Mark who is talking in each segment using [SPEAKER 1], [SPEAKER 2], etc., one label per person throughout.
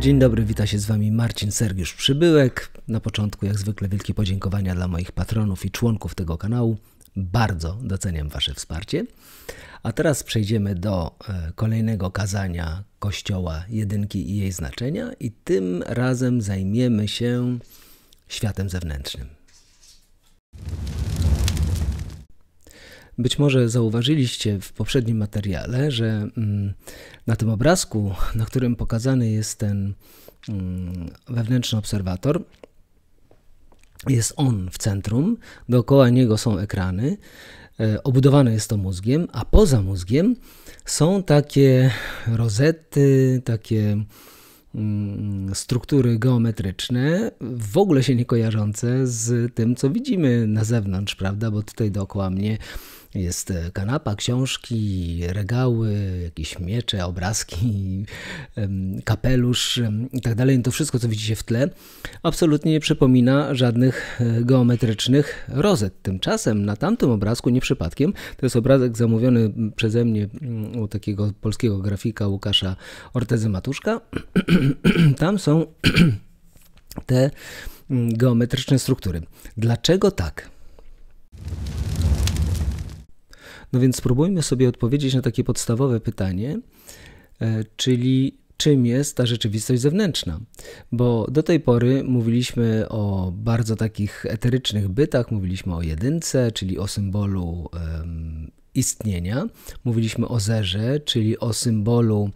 [SPEAKER 1] Dzień dobry, wita się z Wami Marcin Sergiusz Przybyłek. Na początku, jak zwykle, wielkie podziękowania dla moich patronów i członków tego kanału. Bardzo doceniam Wasze wsparcie. A teraz przejdziemy do e, kolejnego kazania Kościoła Jedynki i jej znaczenia, i tym razem zajmiemy się światem zewnętrznym. Być może zauważyliście w poprzednim materiale, że mm, na tym obrazku, na którym pokazany jest ten mm, wewnętrzny obserwator, jest on w centrum, dookoła niego są ekrany, e, obudowane jest to mózgiem, a poza mózgiem są takie rozety, takie mm, struktury geometryczne, w ogóle się nie kojarzące z tym, co widzimy na zewnątrz, prawda? Bo tutaj dookoła mnie jest e, kanapa, książki, regały, jakieś miecze, obrazki, kapelusz i tak dalej. No to wszystko, co widzicie w tle, absolutnie nie przypomina żadnych e, geometrycznych rozet. Tymczasem na tamtym obrazku, nie przypadkiem, to jest obrazek zamówiony przeze mnie mm, u takiego polskiego grafika Łukasza Ortezy Matuszka. Tam są te mm, geometryczne struktury. Dlaczego tak? No więc spróbujmy sobie odpowiedzieć na takie podstawowe pytanie, e, czyli czym jest ta rzeczywistość zewnętrzna. Bo do tej pory mówiliśmy o bardzo takich eterycznych bytach, mówiliśmy o jedynce, czyli o symbolu um, istnienia, mówiliśmy o zerze, czyli o symbolu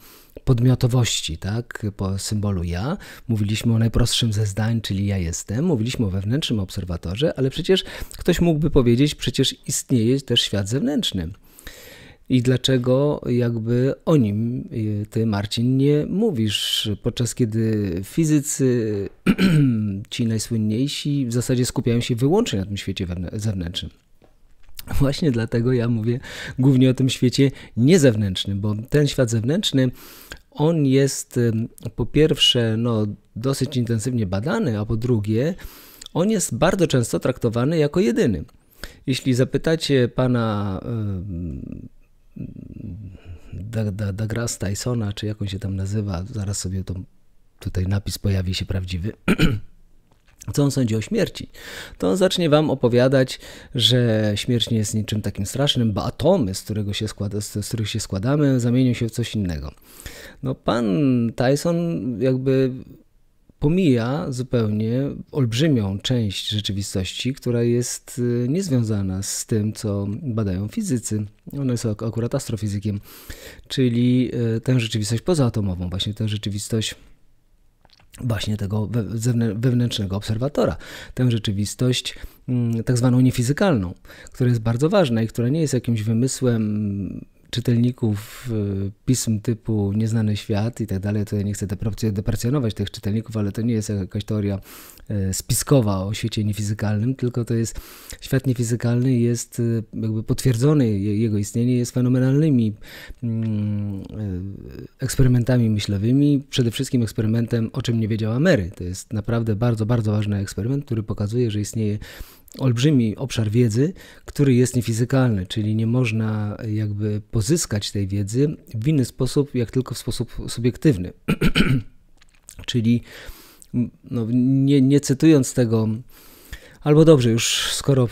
[SPEAKER 1] podmiotowości, tak, po symbolu ja. Mówiliśmy o najprostszym ze zdań, czyli ja jestem, mówiliśmy o wewnętrznym obserwatorze, ale przecież ktoś mógłby powiedzieć, przecież istnieje też świat zewnętrzny. I dlaczego jakby o nim y, ty, Marcin, nie mówisz, podczas kiedy fizycy, ci najsłynniejsi, w zasadzie skupiają się wyłącznie na tym świecie zewnętrznym? Właśnie dlatego ja mówię głównie o tym świecie niezewnętrznym, bo ten świat zewnętrzny on jest po pierwsze no, dosyć intensywnie badany, a po drugie on jest bardzo często traktowany jako jedyny. Jeśli zapytacie pana Degrasa Tysona, czy jak on się tam nazywa, zaraz sobie to tutaj napis pojawi się prawdziwy. co on sądzi o śmierci, to on zacznie wam opowiadać, że śmierć nie jest niczym takim strasznym, bo atomy, z, którego się składa, z których się składamy, zamienią się w coś innego. No pan Tyson jakby pomija zupełnie olbrzymią część rzeczywistości, która jest y, niezwiązana z tym, co badają fizycy. On jest akurat astrofizykiem, czyli y, tę rzeczywistość pozaatomową, właśnie tę rzeczywistość właśnie tego wewnętrznego obserwatora, tę rzeczywistość mm, tak zwaną niefizykalną, która jest bardzo ważna i która nie jest jakimś wymysłem czytelników y, pism typu Nieznany Świat i tak dalej. Tutaj nie chcę deprecjonować tych czytelników, ale to nie jest jakaś teoria y, spiskowa o świecie niefizykalnym, tylko to jest świat niefizykalny jest y, jakby potwierdzony, jego istnienie jest fenomenalnymi mm, eksperymentami myślowymi, przede wszystkim eksperymentem, o czym nie wiedziała Mary. To jest naprawdę bardzo, bardzo ważny eksperyment, który pokazuje, że istnieje olbrzymi obszar wiedzy, który jest niefizykalny, czyli nie można jakby pozyskać tej wiedzy w inny sposób, jak tylko w sposób subiektywny. czyli no, nie, nie cytując tego, albo dobrze, już skoro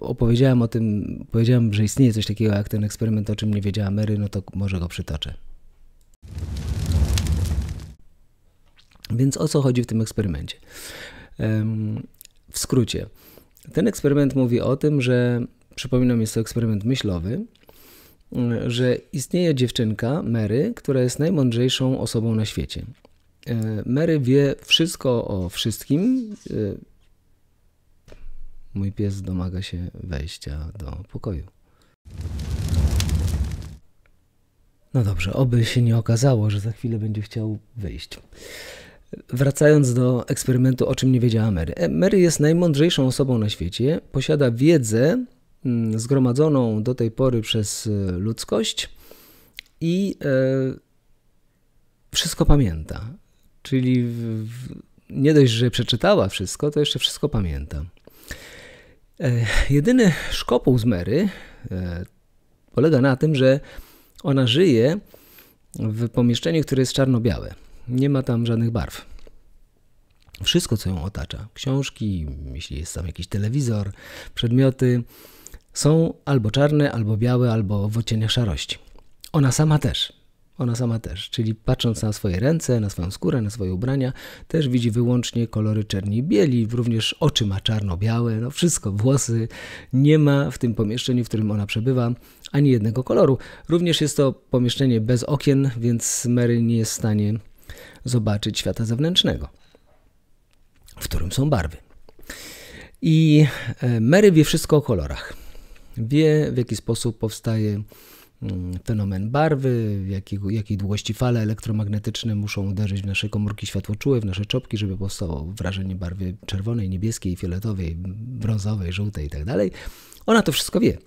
[SPEAKER 1] opowiedziałem o tym, powiedziałem, że istnieje coś takiego jak ten eksperyment, o czym nie wiedziała Mary, no to może go przytoczę. Więc o co chodzi w tym eksperymencie? W skrócie, ten eksperyment mówi o tym, że przypominam, jest to eksperyment myślowy, że istnieje dziewczynka, Mary, która jest najmądrzejszą osobą na świecie. E, Mary wie wszystko o wszystkim. E, mój pies domaga się wejścia do pokoju. No dobrze, oby się nie okazało, że za chwilę będzie chciał wyjść. Wracając do eksperymentu, o czym nie wiedziała Mary. E, Mary jest najmądrzejszą osobą na świecie, posiada wiedzę mm, zgromadzoną do tej pory przez e, ludzkość i e, wszystko pamięta. Czyli nie dość, że przeczytała wszystko, to jeszcze wszystko pamięta. Jedyny szkopuł z Mary polega na tym, że ona żyje w pomieszczeniu, które jest czarno-białe. Nie ma tam żadnych barw. Wszystko, co ją otacza, książki, jeśli jest tam jakiś telewizor, przedmioty, są albo czarne, albo białe, albo w odcieniach szarości. Ona sama też. Ona sama też, czyli patrząc na swoje ręce, na swoją skórę, na swoje ubrania, też widzi wyłącznie kolory czerni i bieli, również oczy ma czarno-białe, no wszystko, włosy. Nie ma w tym pomieszczeniu, w którym ona przebywa, ani jednego koloru. Również jest to pomieszczenie bez okien, więc Mary nie jest w stanie zobaczyć świata zewnętrznego, w którym są barwy. I e, Mary wie wszystko o kolorach. Wie, w jaki sposób powstaje mm, fenomen barwy, jakiej, jakiej długości fale elektromagnetyczne muszą uderzyć w nasze komórki światłoczułe, w nasze czopki, żeby powstało wrażenie barwy czerwonej, niebieskiej, fioletowej, brązowej, żółtej itd. Tak Ona to wszystko wie.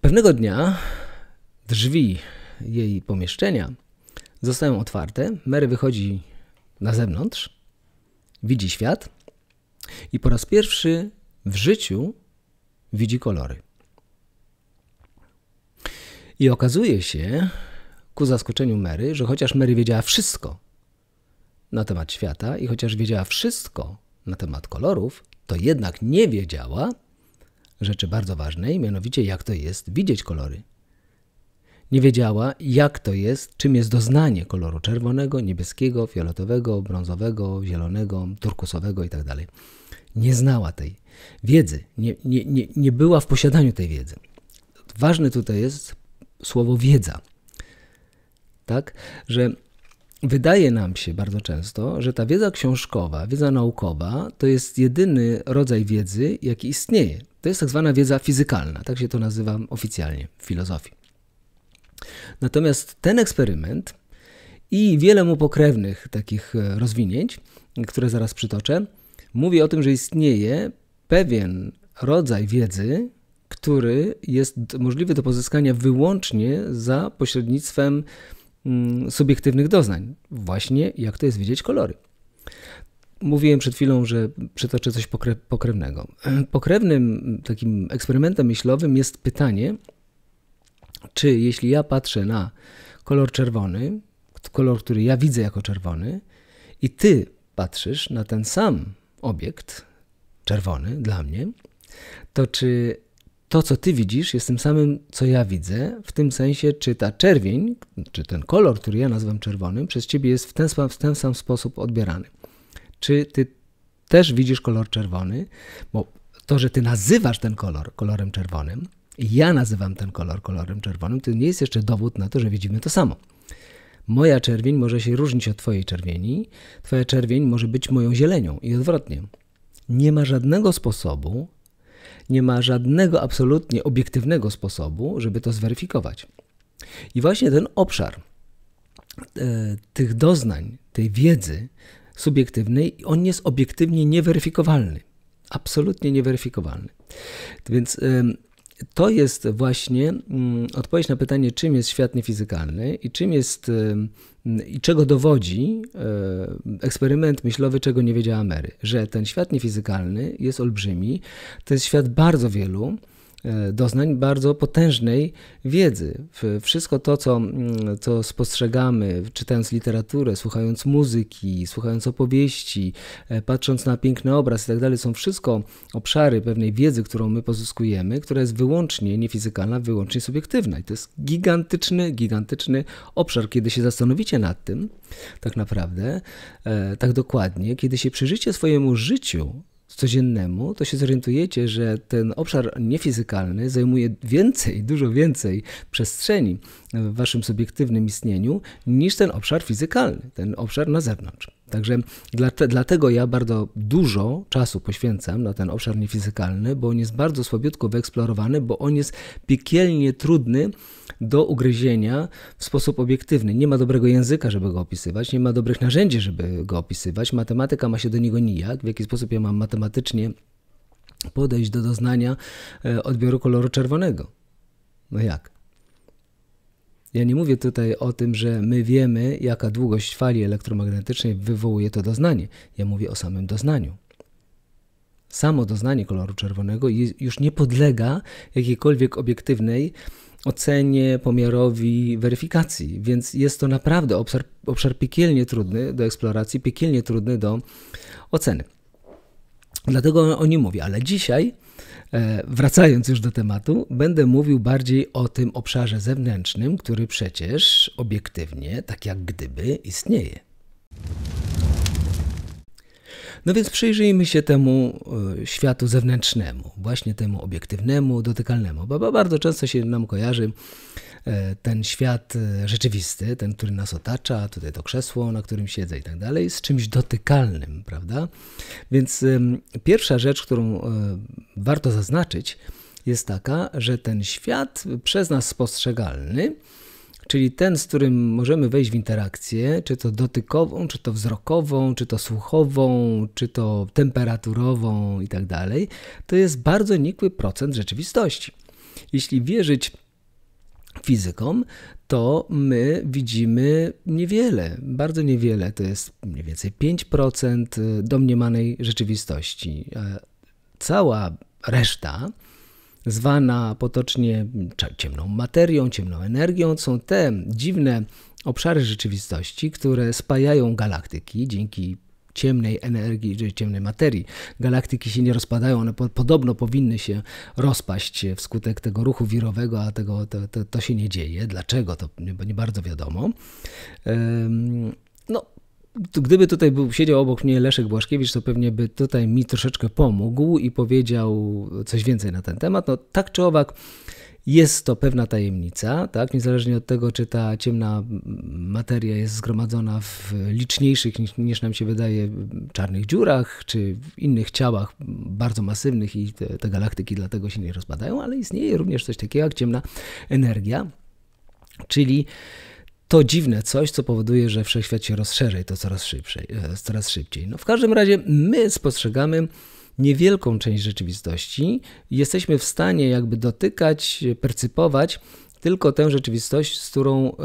[SPEAKER 1] Pewnego dnia drzwi jej pomieszczenia zostają otwarte. Mary wychodzi na zewnątrz, widzi świat i po raz pierwszy w życiu widzi kolory. I okazuje się, ku zaskoczeniu Mary, że chociaż Mary wiedziała wszystko na temat świata i chociaż wiedziała wszystko na temat kolorów, to jednak nie wiedziała rzeczy bardzo ważnej, mianowicie jak to jest widzieć kolory. Nie wiedziała, jak to jest, czym jest doznanie koloru czerwonego, niebieskiego, fioletowego, brązowego, zielonego, turkusowego itd. Tak nie znała tej wiedzy, nie, nie, nie, nie była w posiadaniu tej wiedzy. Ważne tutaj jest słowo wiedza. Tak, że wydaje nam się bardzo często, że ta wiedza książkowa, wiedza naukowa to jest jedyny rodzaj wiedzy, jaki istnieje. To jest tak zwana wiedza fizykalna, tak się to nazywa oficjalnie w filozofii. Natomiast ten eksperyment i wiele mu pokrewnych takich e, rozwinięć, które zaraz przytoczę, mówi o tym, że istnieje pewien rodzaj wiedzy, który jest możliwy do pozyskania wyłącznie za pośrednictwem mm, subiektywnych doznań, właśnie jak to jest widzieć kolory. Mówiłem przed chwilą, że przytoczę coś pokre pokrewnego. Pokrewnym takim eksperymentem myślowym jest pytanie, czy jeśli ja patrzę na kolor czerwony, kolor, który ja widzę jako czerwony, i ty patrzysz na ten sam obiekt, czerwony dla mnie, to czy to, co ty widzisz, jest tym samym, co ja widzę, w tym sensie, czy ta czerwień, czy ten kolor, który ja nazywam czerwonym, przez ciebie jest w ten, sam, w ten sam sposób odbierany. Czy ty też widzisz kolor czerwony, bo to, że ty nazywasz ten kolor kolorem czerwonym, ja nazywam ten kolor kolorem czerwonym, to nie jest jeszcze dowód na to, że widzimy to samo. Moja czerwień może się różnić od Twojej czerwieni, Twoja czerwień może być moją zielenią i odwrotnie. Nie ma żadnego sposobu, nie ma żadnego absolutnie obiektywnego sposobu, żeby to zweryfikować. I właśnie ten obszar e, tych doznań, tej wiedzy subiektywnej, on jest obiektywnie nieweryfikowalny. Absolutnie nieweryfikowalny. Więc. E, to jest właśnie mm, odpowiedź na pytanie, czym jest świat niefizykalny i czym jest y, i czego dowodzi y, eksperyment myślowy, czego nie wiedziała Mary, że ten świat niefizykalny jest olbrzymi, to jest świat bardzo wielu E, doznań, bardzo potężnej wiedzy. Wszystko to, co, mm, co spostrzegamy, czytając literaturę, słuchając muzyki, słuchając opowieści, e, patrząc na piękny obraz itd., tak są wszystko obszary pewnej wiedzy, którą my pozyskujemy, która jest wyłącznie niefizykalna, wyłącznie subiektywna. I to jest gigantyczny, gigantyczny obszar. Kiedy się zastanowicie nad tym, tak naprawdę, e, tak dokładnie, kiedy się przyjrzycie swojemu życiu, codziennemu, to się zorientujecie, że ten obszar niefizykalny zajmuje więcej, dużo więcej przestrzeni w waszym subiektywnym istnieniu niż ten obszar fizykalny, ten obszar na zewnątrz. Także dlatego ja bardzo dużo czasu poświęcam na ten obszar niefizykalny, bo on jest bardzo słabiutko wyeksplorowany, bo on jest piekielnie trudny do ugryzienia w sposób obiektywny. Nie ma dobrego języka, żeby go opisywać, nie ma dobrych narzędzi, żeby go opisywać. Matematyka ma się do niego nijak, w jaki sposób ja mam matematycznie podejść do doznania e, odbioru koloru czerwonego. No jak? Ja nie mówię tutaj o tym, że my wiemy, jaka długość fali elektromagnetycznej wywołuje to doznanie. Ja mówię o samym doznaniu. Samo doznanie koloru czerwonego już nie podlega jakiejkolwiek obiektywnej ocenie, pomiarowi, weryfikacji, więc jest to naprawdę obszar, obszar piekielnie trudny do eksploracji, piekielnie trudny do oceny. Dlatego o nim mówię, ale dzisiaj, e, wracając już do tematu, będę mówił bardziej o tym obszarze zewnętrznym, który przecież obiektywnie, tak jak gdyby, istnieje. No więc przyjrzyjmy się temu e, światu zewnętrznemu, właśnie temu obiektywnemu, dotykalnemu, bo bardzo często się nam kojarzy E, ten świat e, rzeczywisty, ten, który nas otacza, tutaj to krzesło, na którym siedzę i tak dalej, z czymś dotykalnym, prawda? Więc pierwsza rzecz, którą e, warto zaznaczyć, jest taka, że ten świat przez nas spostrzegalny, czyli ten, z którym możemy wejść w interakcję, czy to dotykową, czy to wzrokową, czy to słuchową, czy to temperaturową i tak dalej, to jest bardzo nikły procent rzeczywistości. Jeśli wierzyć fizykom, to my widzimy niewiele, bardzo niewiele. To jest mniej więcej 5% y, domniemanej rzeczywistości. Cała reszta, zwana potocznie ciemną materią, ciemną energią, są te dziwne obszary rzeczywistości, które spajają galaktyki dzięki ciemnej energii, czyli ciemnej materii. Galaktyki się nie rozpadają, one po, podobno powinny się rozpaść wskutek tego ruchu wirowego, a tego, to, to, to się nie dzieje. Dlaczego? To nie, nie bardzo wiadomo. Um, no, gdyby tutaj był, siedział obok mnie Leszek Błaszkiewicz, to pewnie by tutaj mi troszeczkę pomógł i powiedział coś więcej na ten temat. No, tak czy owak, jest to pewna tajemnica, tak? niezależnie od tego, czy ta ciemna materia jest zgromadzona w liczniejszych niż, niż nam się wydaje czarnych dziurach, czy w innych ciałach bardzo masywnych i te, te galaktyki dlatego się nie rozpadają, ale istnieje również coś takiego jak ciemna energia, czyli to dziwne coś, co powoduje, że wszechświat się rozszerza i to coraz szybciej. Coraz szybciej. No, w każdym razie my spostrzegamy niewielką część rzeczywistości, jesteśmy w stanie jakby dotykać, percypować tylko tę rzeczywistość, z którą e,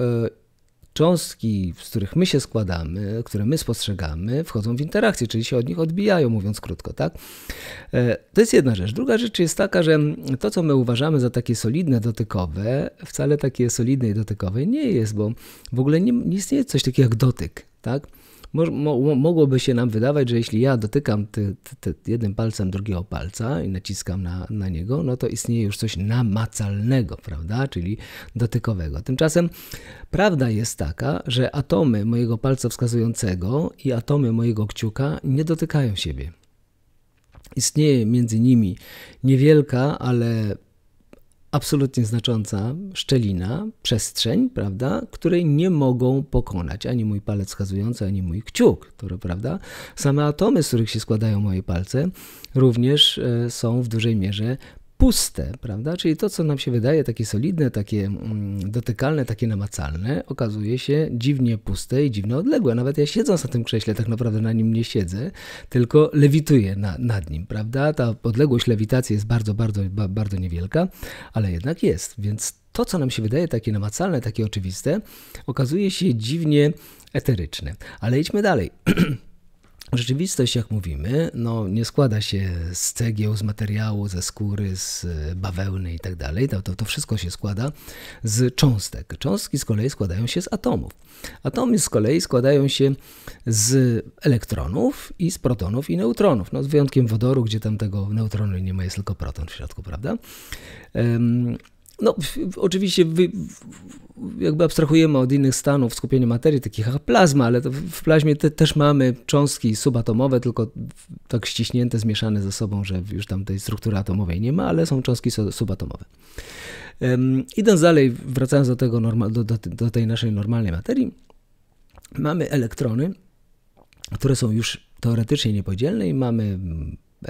[SPEAKER 1] cząstki, z których my się składamy, które my spostrzegamy, wchodzą w interakcję, czyli się od nich odbijają, mówiąc krótko, tak? E, to jest jedna rzecz. Druga rzecz jest taka, że to, co my uważamy za takie solidne, dotykowe, wcale takie solidne i dotykowe nie jest, bo w ogóle nie, nie istnieje coś takiego jak dotyk, tak? mogłoby się nam wydawać, że jeśli ja dotykam ty, ty, ty jednym palcem drugiego palca i naciskam na, na niego, no to istnieje już coś namacalnego, prawda? Czyli dotykowego. Tymczasem prawda jest taka, że atomy mojego palca wskazującego i atomy mojego kciuka nie dotykają siebie. Istnieje między nimi niewielka, ale absolutnie znacząca szczelina, przestrzeń, prawda, której nie mogą pokonać ani mój palec wskazujący, ani mój kciuk, który, prawda, same atomy, z których się składają moje palce, również e, są w dużej mierze puste, prawda? Czyli to, co nam się wydaje takie solidne, takie mm, dotykalne, takie namacalne, okazuje się dziwnie puste i dziwnie odległe. Nawet ja siedząc na tym krześle, tak naprawdę na nim nie siedzę, tylko lewituję na, nad nim, prawda? Ta odległość lewitacji jest bardzo, bardzo, bardzo niewielka, ale jednak jest, więc to, co nam się wydaje takie namacalne, takie oczywiste, okazuje się dziwnie eteryczne. Ale idźmy dalej. Rzeczywistość, jak mówimy, no, nie składa się z cegieł, z materiału, ze skóry, z e, bawełny i tak dalej. To, to wszystko się składa z cząstek. Cząstki z kolei składają się z atomów. Atomy z kolei składają się z elektronów i z protonów i neutronów. No, z wyjątkiem wodoru, gdzie tam tego neutronu nie ma, jest tylko proton w środku, prawda? Um, no, oczywiście wy, jakby abstrahujemy od innych stanów skupienia materii, takich jak plazma, ale w plazmie te, też mamy cząstki subatomowe, tylko tak ściśnięte, zmieszane ze sobą, że już tam tej struktury atomowej nie ma, ale są cząstki subatomowe. Um, idąc dalej, wracając do, tego do, do, do tej naszej normalnej materii, mamy elektrony, które są już teoretycznie niepodzielne i mamy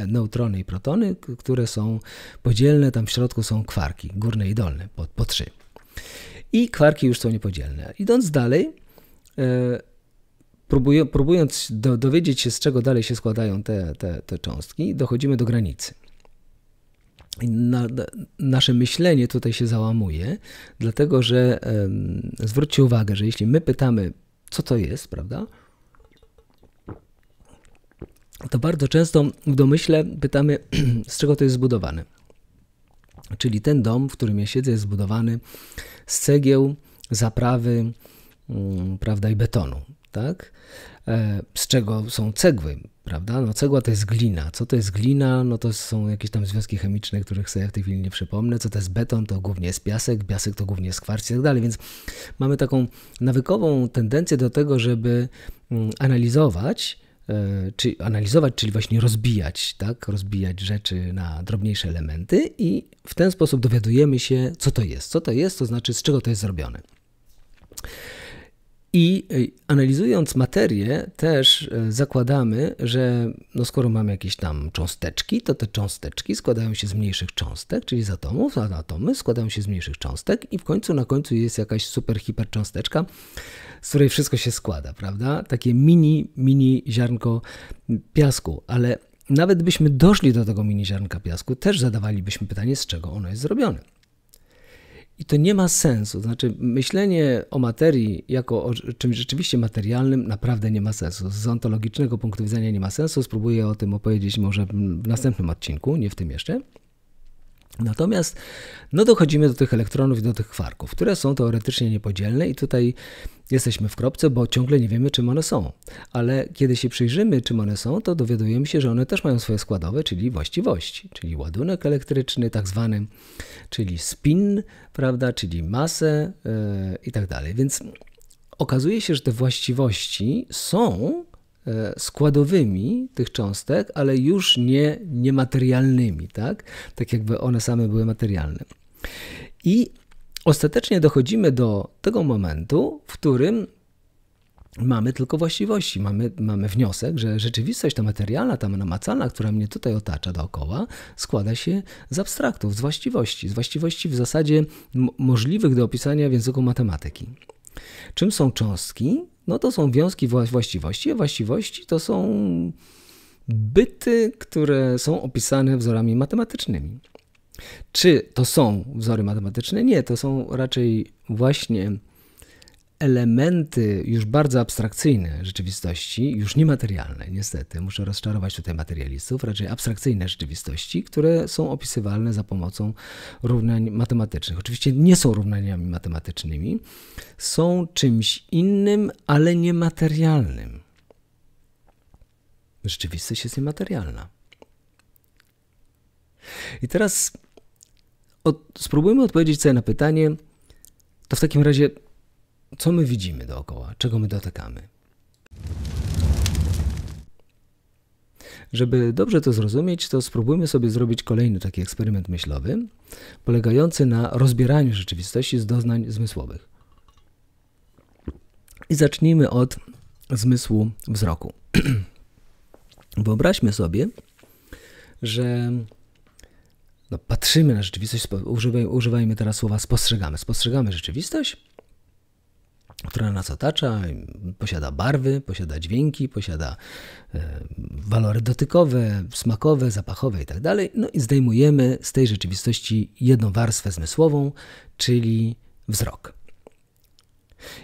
[SPEAKER 1] neutrony i protony, które są podzielne, tam w środku są kwarki, górne i dolne, po, po trzy. I kwarki już są niepodzielne. Idąc dalej, e, próbując do, dowiedzieć się, z czego dalej się składają te, te, te cząstki, dochodzimy do granicy. na, nasze myślenie tutaj się załamuje, dlatego że e, zwróćcie uwagę, że jeśli my pytamy, co to jest, prawda? to bardzo często w domyśle pytamy, z czego to jest zbudowane. Czyli ten dom, w którym ja siedzę, jest zbudowany z cegieł, zaprawy, mm, prawda, i betonu, tak? E, z czego są cegły, prawda? No cegła to jest glina. Co to jest glina? No to są jakieś tam związki chemiczne, których sobie w tej chwili nie przypomnę. Co to jest beton? To głównie jest piasek, piasek to głównie jest kwarc i tak dalej. Więc mamy taką nawykową tendencję do tego, żeby mm, analizować E, czy analizować, czyli właśnie rozbijać, tak? Rozbijać rzeczy na drobniejsze elementy i w ten sposób dowiadujemy się, co to jest. Co to jest, to znaczy z czego to jest zrobione. I y, analizując materię, też y, zakładamy, że no skoro mamy jakieś tam cząsteczki, to te cząsteczki składają się z mniejszych cząstek, czyli z atomów, a atomy składają się z mniejszych cząstek, i w końcu na końcu jest jakaś super hipercząsteczka, z której wszystko się składa, prawda? Takie mini, mini ziarnko piasku, ale nawet byśmy doszli do tego mini ziarnka piasku, też zadawalibyśmy pytanie, z czego ono jest zrobione. I to nie ma sensu. Znaczy, myślenie o materii jako o czymś rzeczywiście materialnym naprawdę nie ma sensu. Z ontologicznego punktu widzenia nie ma sensu. Spróbuję o tym opowiedzieć może w następnym odcinku, nie w tym jeszcze. Natomiast no dochodzimy do tych elektronów i do tych kwarków, które są teoretycznie niepodzielne i tutaj jesteśmy w kropce, bo ciągle nie wiemy, czym one są. Ale kiedy się przyjrzymy, czym one są, to dowiadujemy się, że one też mają swoje składowe, czyli właściwości, czyli ładunek elektryczny, tak zwany, czyli spin, prawda, czyli masę yy, i tak dalej. Więc okazuje się, że te właściwości są e, składowymi tych cząstek, ale już nie niematerialnymi, tak? Tak jakby one same były materialne. I ostatecznie dochodzimy do tego momentu, w którym mamy tylko właściwości, mamy, mamy wniosek, że rzeczywistość ta materialna, ta namacalna, która mnie tutaj otacza dookoła, składa się z abstraktów, z właściwości, z właściwości w zasadzie możliwych do opisania w języku matematyki. Czym są cząstki? No to są wiązki właściwości, a właściwości to są byty, które są opisane wzorami matematycznymi. Czy to są wzory matematyczne? Nie, to są raczej właśnie elementy już bardzo abstrakcyjne rzeczywistości, już niematerialne, niestety, muszę rozczarować tutaj materialistów, raczej abstrakcyjne rzeczywistości, które są opisywalne za pomocą równań matematycznych. Oczywiście nie są równaniami matematycznymi, są czymś innym, ale niematerialnym. Rzeczywistość jest niematerialna. I teraz od, spróbujmy odpowiedzieć sobie na pytanie, to w takim razie, co my widzimy dookoła, czego my dotykamy? Żeby dobrze to zrozumieć, to spróbujmy sobie zrobić kolejny taki eksperyment myślowy, polegający na rozbieraniu rzeczywistości z doznań zmysłowych. I zacznijmy od zmysłu wzroku. Wyobraźmy sobie, że no, patrzymy na rzeczywistość, używaj, używajmy teraz słowa spostrzegamy. Spostrzegamy rzeczywistość, która nas otacza, posiada barwy, posiada dźwięki, posiada e, walory dotykowe, smakowe, zapachowe itd. Tak no i zdejmujemy z tej rzeczywistości jedną warstwę zmysłową, czyli wzrok.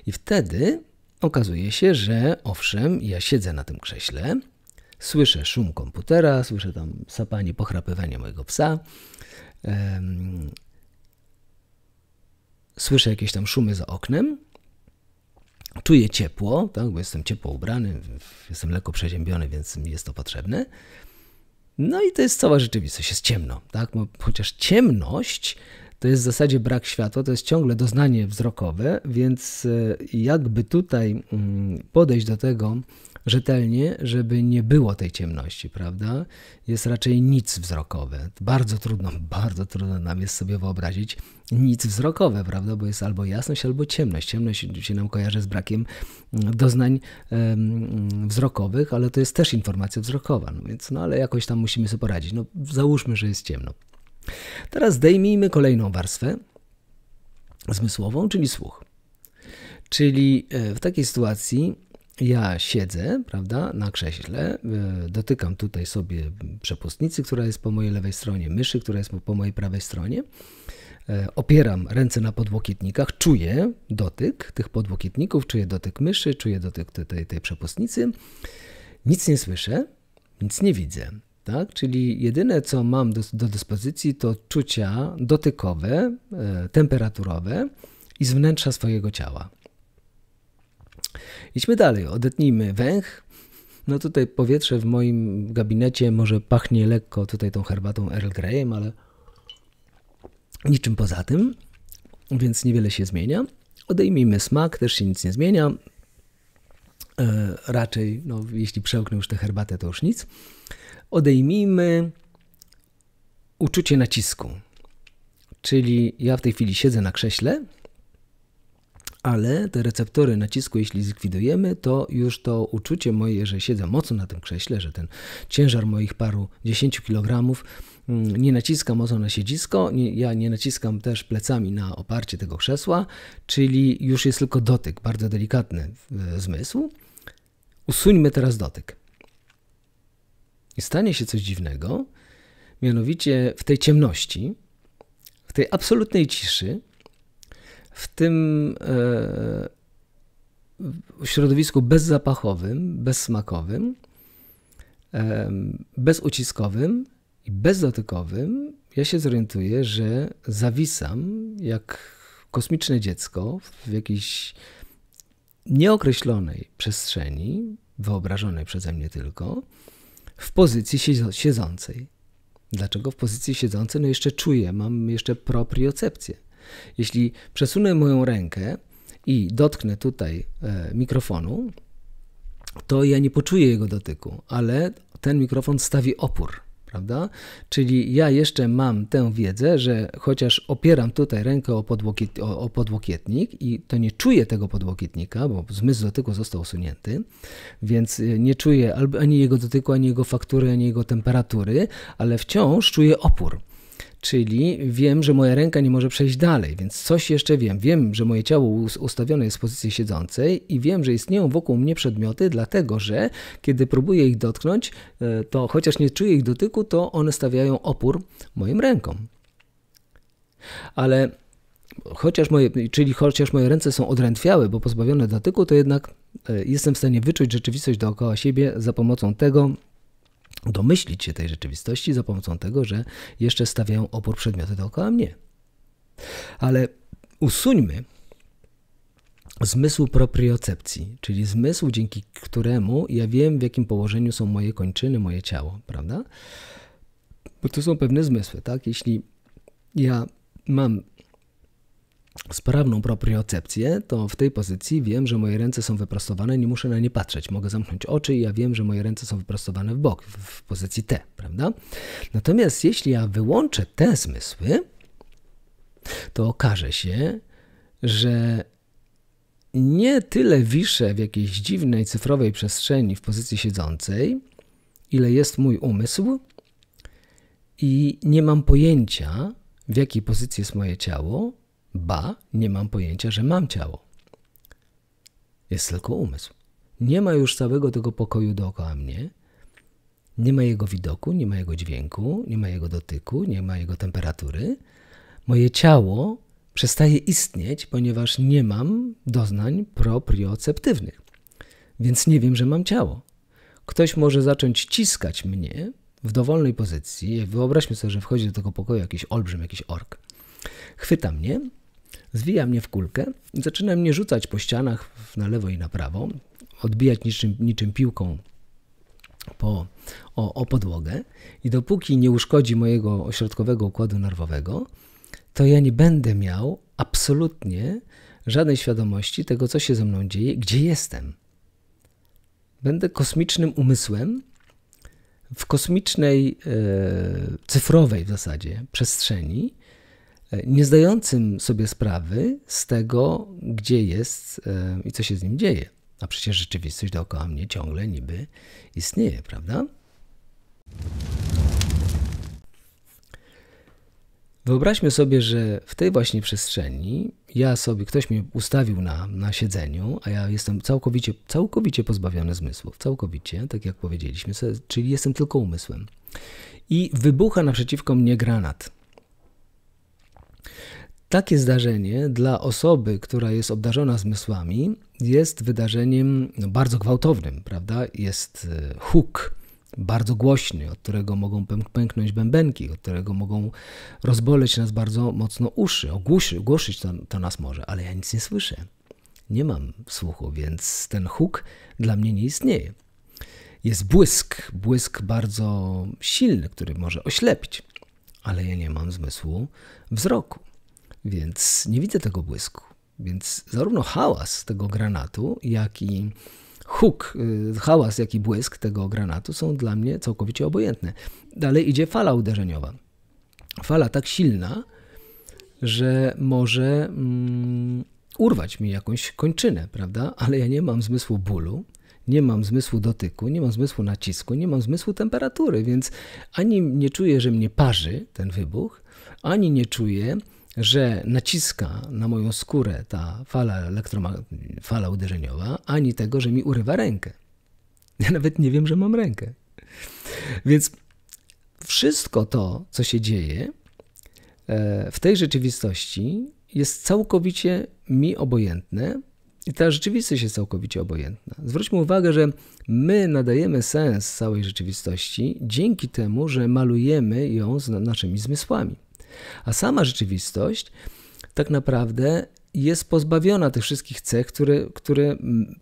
[SPEAKER 1] I wtedy okazuje się, że owszem, ja siedzę na tym krześle, Słyszę szum komputera, słyszę tam sapanie, pochrapywanie mojego psa. Słyszę jakieś tam szumy za oknem. Czuję ciepło, tak, bo jestem ciepło ubrany, jestem lekko przeziębiony, więc mi jest to potrzebne. No i to jest cała rzeczywistość, jest ciemno, tak? Chociaż ciemność to jest w zasadzie brak światła, to jest ciągle doznanie wzrokowe, więc e, jakby tutaj mm, podejść do tego rzetelnie, żeby nie było tej ciemności, prawda? Jest raczej nic wzrokowe. Bardzo trudno, bardzo trudno nam jest sobie wyobrazić nic wzrokowe, prawda? Bo jest albo jasność, albo ciemność. Ciemność się nam kojarzy z brakiem mm, doznań um, wzrokowych, ale to jest też informacja wzrokowa, no więc no ale jakoś tam musimy sobie poradzić. No załóżmy, że jest ciemno. Teraz zdejmijmy kolejną warstwę zmysłową, czyli słuch. Czyli e, w takiej sytuacji ja siedzę, prawda, na krześle, e, dotykam tutaj sobie przepustnicy, która jest po mojej lewej stronie, myszy, która jest po mojej prawej stronie. E, opieram ręce na podłokietnikach, czuję dotyk tych podłokietników, czuję dotyk myszy, czuję dotyk tej, tej przepustnicy. Nic nie słyszę, nic nie widzę. Tak? Czyli jedyne, co mam do, do dyspozycji, to czucia dotykowe, e, temperaturowe i z wnętrza swojego ciała. Idźmy dalej, odetnijmy węch. No tutaj powietrze w moim gabinecie może pachnie lekko tutaj tą herbatą Earl Greyem, ale niczym poza tym, więc niewiele się zmienia. Odejmijmy smak, też się nic nie zmienia. E, raczej, no, jeśli przełknę już tę herbatę, to już nic. Odejmijmy uczucie nacisku. Czyli ja w tej chwili siedzę na krześle, ale te receptory nacisku, jeśli zlikwidujemy, to już to uczucie moje, że siedzę mocno na tym krześle, że ten ciężar moich paru 10 kg mm, nie naciska mocno na siedzisko, nie, ja nie naciskam też plecami na oparcie tego krzesła, czyli już jest tylko dotyk, bardzo delikatny e, zmysł. Usuńmy teraz dotyk. I stanie się coś dziwnego, mianowicie w tej ciemności, w tej absolutnej ciszy, w tym e, środowisku bezzapachowym, bezsmakowym, bezuciskowym i bezdotykowym ja się zorientuję, że zawisam jak kosmiczne dziecko w jakiejś nieokreślonej przestrzeni, wyobrażonej przeze mnie tylko, w pozycji siedzącej. Dlaczego w pozycji siedzącej? No jeszcze czuję, mam jeszcze propriocepcję. Jeśli przesunę moją rękę i dotknę tutaj e, mikrofonu, to ja nie poczuję jego dotyku, ale ten mikrofon stawi opór. Prawda? Czyli ja jeszcze mam tę wiedzę, że chociaż opieram tutaj rękę o, o, o, podłokietnik i to nie czuję tego podłokietnika, bo zmysł dotyku został usunięty, więc e, nie czuję ani jego dotyku, ani jego faktury, ani jego temperatury, ale wciąż czuję opór. Czyli wiem, że moja ręka nie może przejść dalej, więc coś jeszcze wiem. Wiem, że moje ciało ustawione jest w pozycji siedzącej i wiem, że istnieją wokół mnie przedmioty, dlatego że kiedy próbuję ich dotknąć, e, to chociaż nie czuję ich dotyku, to one stawiają opór moim rękom. Ale chociaż moje, czyli chociaż moje ręce są odrętwiałe, bo pozbawione dotyku, to jednak e, jestem w stanie wyczuć rzeczywistość dookoła siebie za pomocą tego, domyślić się tej rzeczywistości za pomocą tego, że jeszcze stawiają opór przedmioty dookoła mnie. Ale usuńmy zmysł propriocepcji, czyli zmysł, dzięki któremu ja wiem, w jakim położeniu są moje kończyny, moje ciało, prawda? Bo to są pewne zmysły, tak? Jeśli ja mam sprawną propriocepcję, to w tej pozycji wiem, że moje ręce są wyprostowane, nie muszę na nie patrzeć. Mogę zamknąć oczy i ja wiem, że moje ręce są wyprostowane w bok, w pozycji T, prawda? Natomiast jeśli ja wyłączę te zmysły, to okaże się, że nie tyle wiszę w jakiejś dziwnej cyfrowej przestrzeni w pozycji siedzącej, ile jest mój umysł i nie mam pojęcia, w jakiej pozycji jest moje ciało, Ba, nie mam pojęcia, że mam ciało. Jest tylko umysł. Nie ma już całego tego pokoju dookoła mnie. Nie ma jego widoku, nie ma jego dźwięku, nie ma jego dotyku, nie ma jego temperatury. Moje ciało przestaje istnieć, ponieważ nie mam doznań proprioceptywnych. Więc nie wiem, że mam ciało. Ktoś może zacząć ciskać mnie w dowolnej pozycji. Wyobraźmy sobie, że wchodzi do tego pokoju jakiś olbrzym, jakiś ork. Chwyta mnie, zwija mnie w kulkę i zaczyna mnie rzucać po ścianach na lewo i na prawo, odbijać niczym, niczym piłką po, o, o podłogę i dopóki nie uszkodzi mojego ośrodkowego układu nerwowego, to ja nie będę miał absolutnie żadnej świadomości tego, co się ze mną dzieje, gdzie jestem. Będę kosmicznym umysłem w kosmicznej, e, cyfrowej w zasadzie przestrzeni, E, nie zdającym sobie sprawy z tego, gdzie jest e, i co się z nim dzieje. A przecież rzeczywistość dookoła mnie ciągle niby istnieje, prawda? Wyobraźmy sobie, że w tej właśnie przestrzeni ja sobie, ktoś mnie ustawił na, na siedzeniu, a ja jestem całkowicie, całkowicie pozbawiony zmysłów, całkowicie, tak jak powiedzieliśmy, czyli jestem tylko umysłem. I wybucha naprzeciwko mnie granat. Takie zdarzenie dla osoby, która jest obdarzona zmysłami, jest wydarzeniem no, bardzo gwałtownym, prawda? Jest e, huk bardzo głośny, od którego mogą pęknąć bębenki, od którego mogą rozboleć nas bardzo mocno uszy, ogłuszyć, ogłuszyć to, to nas może, ale ja nic nie słyszę. Nie mam słuchu, więc ten huk dla mnie nie istnieje. Jest błysk, błysk bardzo silny, który może oślepić, ale ja nie mam zmysłu wzroku więc nie widzę tego błysku. Więc zarówno hałas tego granatu, jak i huk, y, hałas, jak i błysk tego granatu są dla mnie całkowicie obojętne. Dalej idzie fala uderzeniowa. Fala tak silna, że może mm, urwać mi jakąś kończynę, prawda? Ale ja nie mam zmysłu bólu, nie mam zmysłu dotyku, nie mam zmysłu nacisku, nie mam zmysłu temperatury, więc ani nie czuję, że mnie parzy ten wybuch, ani nie czuję, że naciska na moją skórę ta fala, fala uderzeniowa, ani tego, że mi urywa rękę. Ja nawet nie wiem, że mam rękę. Więc wszystko to, co się dzieje e, w tej rzeczywistości, jest całkowicie mi obojętne i ta rzeczywistość jest całkowicie obojętna. Zwróćmy uwagę, że my nadajemy sens całej rzeczywistości dzięki temu, że malujemy ją z naszymi zmysłami. A sama rzeczywistość tak naprawdę jest pozbawiona tych wszystkich cech, które, które,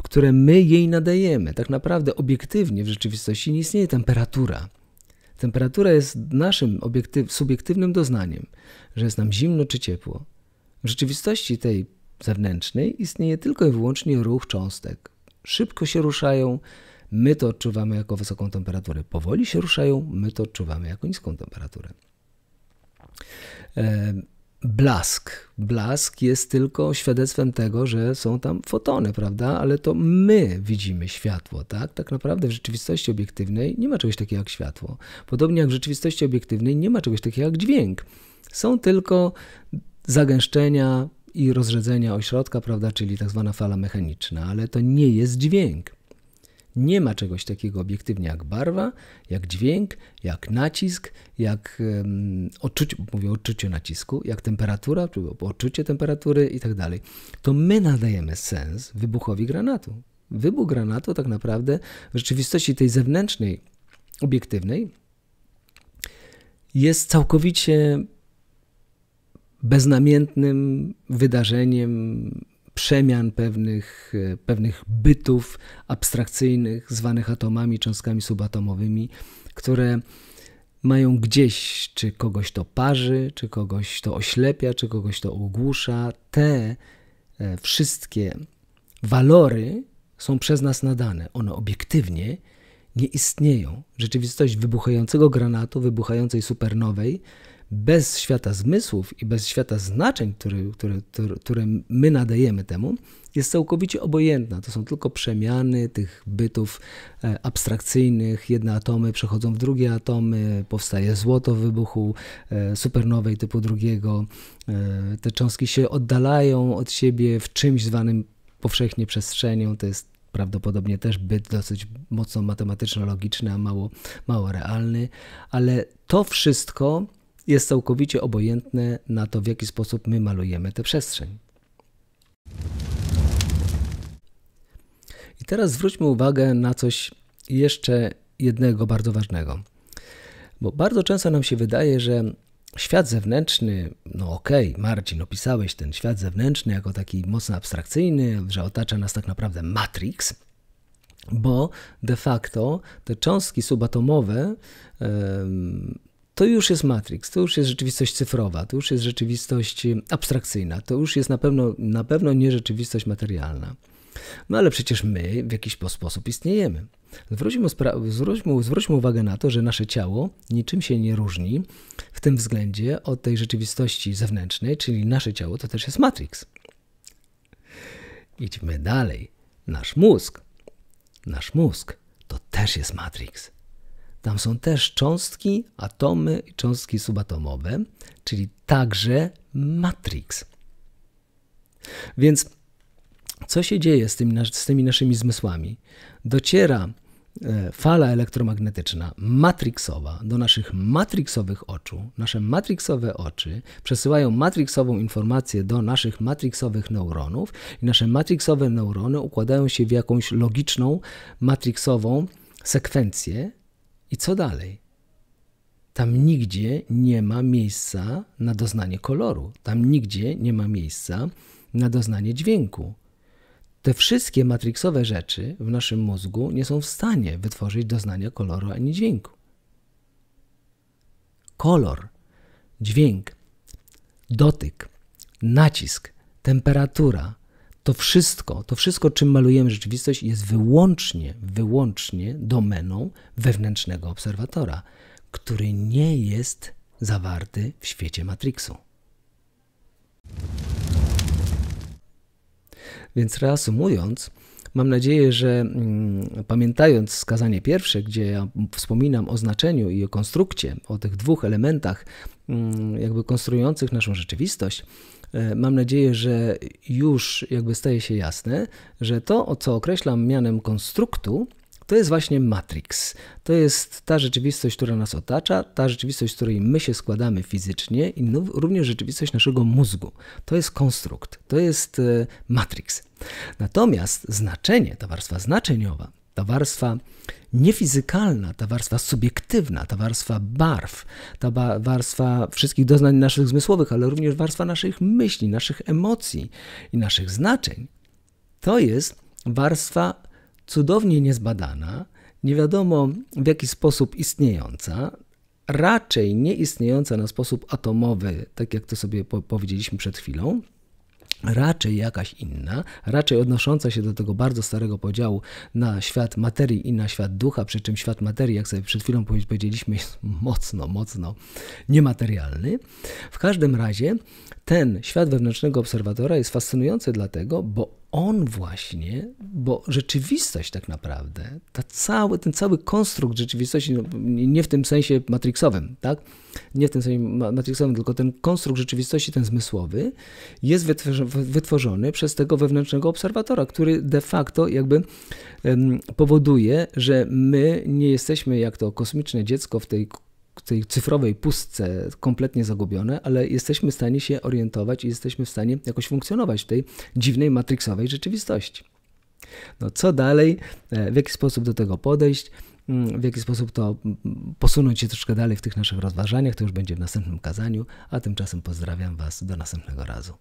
[SPEAKER 1] które my jej nadajemy. Tak naprawdę obiektywnie w rzeczywistości nie istnieje temperatura. Temperatura jest naszym obiektyw, subiektywnym doznaniem, że jest nam zimno czy ciepło. W rzeczywistości tej zewnętrznej istnieje tylko i wyłącznie ruch cząstek. Szybko się ruszają, my to odczuwamy jako wysoką temperaturę. Powoli się ruszają, my to odczuwamy jako niską temperaturę. E, blask. Blask jest tylko świadectwem tego, że są tam fotony, prawda? Ale to my widzimy światło, tak? Tak naprawdę w rzeczywistości obiektywnej nie ma czegoś takiego jak światło. Podobnie jak w rzeczywistości obiektywnej nie ma czegoś takiego jak dźwięk. Są tylko zagęszczenia i rozrzedzenia ośrodka, prawda? Czyli tak zwana fala mechaniczna, ale to nie jest dźwięk. Nie ma czegoś takiego obiektywnie jak barwa, jak dźwięk, jak nacisk, jak um, odczucie, mówię o odczuciu nacisku, jak temperatura, odczucie temperatury i tak dalej. To my nadajemy sens wybuchowi granatu. Wybuch granatu tak naprawdę w rzeczywistości tej zewnętrznej, obiektywnej jest całkowicie beznamiętnym wydarzeniem przemian pewnych, e, pewnych bytów abstrakcyjnych, zwanych atomami, cząstkami subatomowymi, które mają gdzieś, czy kogoś to parzy, czy kogoś to oślepia, czy kogoś to ogłusza. Te e, wszystkie walory są przez nas nadane. One obiektywnie nie istnieją. Rzeczywistość wybuchającego granatu, wybuchającej supernowej bez świata zmysłów i bez świata znaczeń, który, który, który, które my nadajemy temu, jest całkowicie obojętna. To są tylko przemiany tych bytów e, abstrakcyjnych. Jedne atomy przechodzą w drugie atomy, powstaje złoto w wybuchu e, supernowej typu drugiego. E, te cząstki się oddalają od siebie w czymś zwanym powszechnie przestrzenią. To jest prawdopodobnie też byt dosyć mocno matematyczno-logiczny, a mało, mało realny, ale to wszystko jest całkowicie obojętne na to, w jaki sposób my malujemy tę przestrzeń. I teraz zwróćmy uwagę na coś jeszcze jednego bardzo ważnego. Bo bardzo często nam się wydaje, że świat zewnętrzny, no okej, okay, Marcin, opisałeś ten świat zewnętrzny jako taki mocno abstrakcyjny, że otacza nas tak naprawdę Matrix, bo de facto te cząstki subatomowe, to już jest Matrix, to już jest rzeczywistość cyfrowa, to już jest rzeczywistość y, abstrakcyjna, to już jest na pewno, na pewno nie rzeczywistość materialna. No ale przecież my w jakiś sposób istniejemy. Zwróćmy, zwróćmy, zwróćmy uwagę na to, że nasze ciało niczym się nie różni w tym względzie od tej rzeczywistości zewnętrznej, czyli nasze ciało to też jest Matrix. Idźmy dalej. Nasz mózg, nasz mózg to też jest Matrix. Tam są też cząstki, atomy i cząstki subatomowe, czyli także matrix. Więc co się dzieje z tymi, z tymi naszymi zmysłami? Dociera e, fala elektromagnetyczna matrixowa do naszych matrixowych oczu. Nasze matrixowe oczy przesyłają matrixową informację do naszych matrixowych neuronów i nasze matrixowe neurony układają się w jakąś logiczną matrixową sekwencję i co dalej? Tam nigdzie nie ma miejsca na doznanie koloru, tam nigdzie nie ma miejsca na doznanie dźwięku. Te wszystkie matriksowe rzeczy w naszym mózgu nie są w stanie wytworzyć doznania koloru ani dźwięku. Kolor, dźwięk, dotyk, nacisk, temperatura, to wszystko, to wszystko, czym malujemy rzeczywistość, jest wyłącznie, wyłącznie domeną wewnętrznego obserwatora, który nie jest zawarty w świecie Matrixu. Więc reasumując, mam nadzieję, że mm, pamiętając skazanie pierwsze, gdzie ja wspominam o znaczeniu i o konstrukcie, o tych dwóch elementach, mm, jakby konstruujących naszą rzeczywistość, E, mam nadzieję, że już jakby staje się jasne, że to, o co określam mianem konstruktu, to jest właśnie Matrix. To jest ta rzeczywistość, która nas otacza, ta rzeczywistość, z której my się składamy fizycznie i no, również rzeczywistość naszego mózgu. To jest konstrukt, to jest e, Matrix. Natomiast znaczenie, ta warstwa znaczeniowa, ta warstwa niefizykalna, ta warstwa subiektywna, ta warstwa barw, ta ba warstwa wszystkich doznań naszych zmysłowych, ale również warstwa naszych myśli, naszych emocji i naszych znaczeń, to jest warstwa cudownie niezbadana, nie wiadomo w jaki sposób istniejąca, raczej nie istniejąca na sposób atomowy, tak jak to sobie powiedzieliśmy przed chwilą, raczej jakaś inna, raczej odnosząca się do tego bardzo starego podziału na świat materii i na świat ducha, przy czym świat materii, jak sobie przed chwilą powiedzieliśmy, jest mocno, mocno niematerialny. W każdym razie ten świat wewnętrznego obserwatora jest fascynujący dlatego, bo on właśnie, bo rzeczywistość tak naprawdę, ta cały, ten cały konstrukt rzeczywistości, no, nie w tym sensie matriksowym, tak? Nie w tym sensie matrixowym, tylko ten konstrukt rzeczywistości, ten zmysłowy, jest wytworzony przez tego wewnętrznego obserwatora, który de facto jakby powoduje, że my nie jesteśmy jak to kosmiczne dziecko w tej tej cyfrowej pustce kompletnie zagubione, ale jesteśmy w stanie się orientować i jesteśmy w stanie jakoś funkcjonować w tej dziwnej, matryksowej rzeczywistości. No co dalej? E, w jaki sposób do tego podejść? Mm, w jaki sposób to mm, posunąć się troszkę dalej w tych naszych rozważaniach? To już będzie w następnym kazaniu, a tymczasem pozdrawiam Was do następnego razu.